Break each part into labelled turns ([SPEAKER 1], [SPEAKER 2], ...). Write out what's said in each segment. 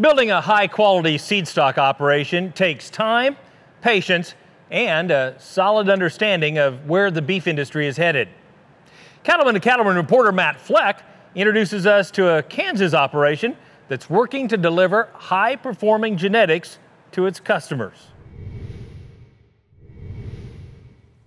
[SPEAKER 1] Building a high quality seed stock operation takes time, patience, and a solid understanding of where the beef industry is headed. Cattleman to Cattleman reporter Matt Fleck introduces us to a Kansas operation that's working to deliver high performing genetics to its customers.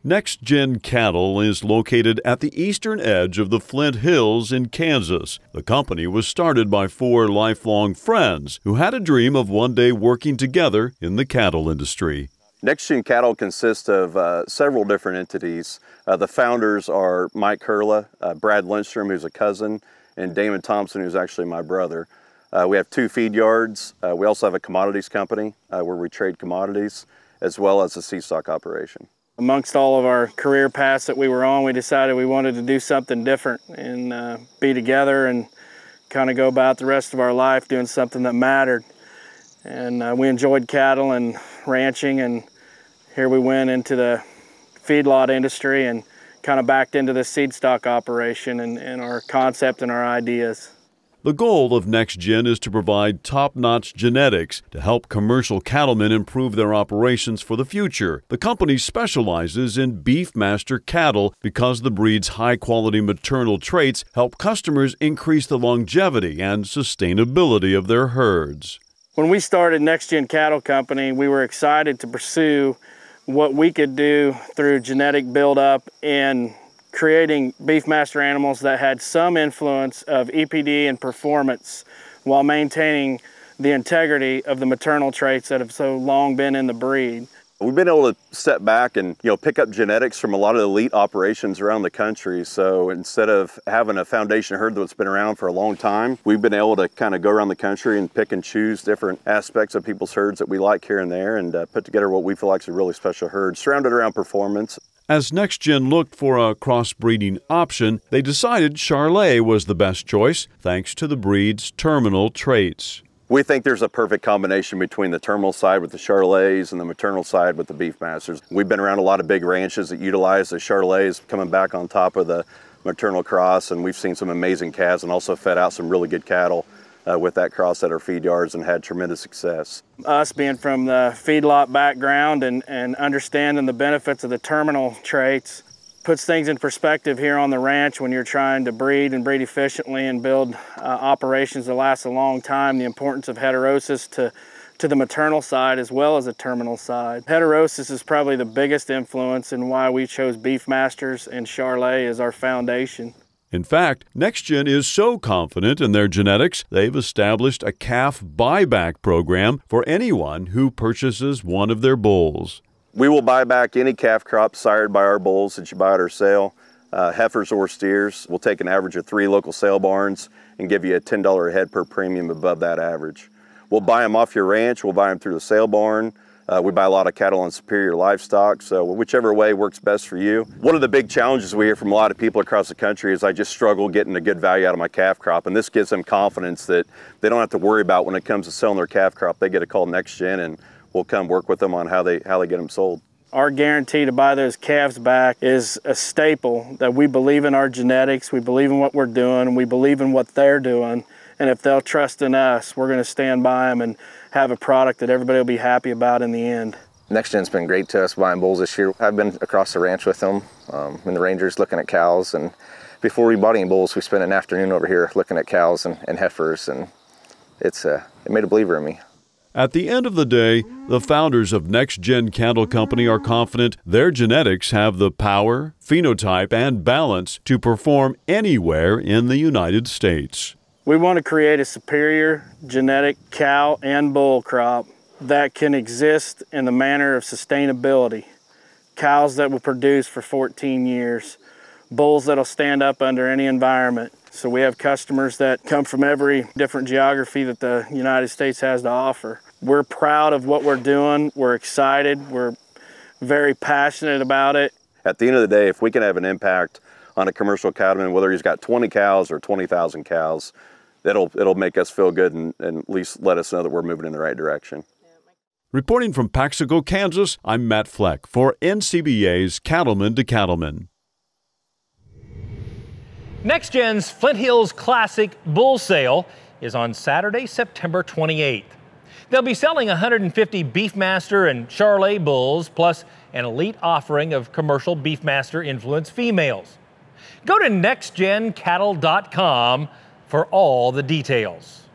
[SPEAKER 2] Next Gen Cattle is located at the eastern edge of the Flint Hills in Kansas. The company was started by four lifelong friends who had a dream of one day working together in the cattle industry.
[SPEAKER 3] Next Gen Cattle consists of uh, several different entities. Uh, the founders are Mike Curla, uh, Brad Lindstrom, who's a cousin, and Damon Thompson, who's actually my brother. Uh, we have two feed yards. Uh, we also have a commodities company uh, where we trade commodities, as well as a seed stock operation
[SPEAKER 1] amongst all of our career paths that we were on, we decided we wanted to do something different and uh, be together and kind of go about the rest of our life doing something that mattered. And uh, we enjoyed cattle and ranching, and here we went into the feedlot industry and kind of backed into the seed stock operation and, and our concept and our ideas.
[SPEAKER 2] The goal of NextGen is to provide top notch genetics to help commercial cattlemen improve their operations for the future. The company specializes in beefmaster cattle because the breed's high quality maternal traits help customers increase the longevity and sustainability of their herds.
[SPEAKER 1] When we started NextGen Cattle Company, we were excited to pursue what we could do through genetic buildup and creating beefmaster animals that had some influence of EPD and performance while maintaining the integrity of the maternal traits that have so long been in the breed. We've been able
[SPEAKER 3] to step back and you know pick up genetics from a lot of elite operations around the country. So instead of having a foundation herd that's been around for a long time, we've been able to kind of go around the country and pick and choose different aspects of people's herds that we like here and there, and uh, put together what we feel like is a really special herd surrounded around performance.
[SPEAKER 2] As NextGen looked for a crossbreeding option, they decided Charlet was the best choice thanks to the breed's terminal traits.
[SPEAKER 3] We think there's a perfect combination between the terminal side with the Charolais and the maternal side with the Beefmasters. We've been around a lot of big ranches that utilize the Charolais coming back on top of the maternal cross, and we've seen some amazing calves and also fed out some really good cattle uh, with that cross at our feed yards and had tremendous success.
[SPEAKER 1] Us being from the feedlot background and, and understanding the benefits of the terminal traits puts things in perspective here on the ranch when you're trying to breed and breed efficiently and build uh, operations that last a long time, the importance of heterosis to to the maternal side as well as the terminal side. Heterosis is probably the biggest influence in why we chose Beef Masters and Charlet as our foundation.
[SPEAKER 2] In fact, NextGen is so confident in their genetics, they've established a calf buyback program for anyone who purchases one of their bulls.
[SPEAKER 3] We will buy back any calf crop sired by our bulls that you buy at our sale, uh, heifers or steers. We'll take an average of three local sale barns and give you a $10 a head per premium above that average. We'll buy them off your ranch, we'll buy them through the sale barn, uh, we buy a lot of cattle on Superior Livestock, so whichever way works best for you. One of the big challenges we hear from a lot of people across the country is I just struggle getting a good value out of my calf crop, and this gives them confidence that they don't have to worry about when it comes to selling their calf crop. They get a call next gen, and we'll come work with them on how they how they get them sold.
[SPEAKER 1] Our guarantee to buy those calves back is a staple that we believe in our genetics, we believe in what we're doing, we believe in what they're doing, and if they'll trust in us, we're going to stand by them and have a product that everybody will be happy about in the end. Next Gen's been great to us
[SPEAKER 3] buying bulls this year. I've been across the ranch with them um, and the rangers looking at cows. And before we bought any bulls, we spent an afternoon over here looking at cows and, and heifers. And it's uh, it made a believer in me.
[SPEAKER 2] At the end of the day, the founders of Next Gen Cattle Company are confident their genetics have the power, phenotype, and balance to perform anywhere in the United States.
[SPEAKER 1] We want to create a superior genetic cow and bull crop that can exist in the manner of sustainability. Cows that will produce for 14 years, bulls that'll stand up under any environment. So we have customers that come from every different geography that the United States has to offer. We're proud of what we're doing. We're excited. We're very passionate about it. At the end of the day, if we can have an impact on a commercial cattleman,
[SPEAKER 3] whether he's got 20 cows or 20,000 cows, it'll it'll make us feel good and, and at least let us know that we're moving in the right direction.
[SPEAKER 2] Reporting from Paxico, Kansas, I'm Matt Fleck for NCBA's Cattleman to Cattleman.
[SPEAKER 1] Next Gen's Flint Hills Classic Bull Sale is on Saturday, September 28th. They'll be selling 150 Beefmaster and Charlet bulls, plus an elite offering of commercial Beefmaster influenced females. Go to nextgencattle.com for all the details.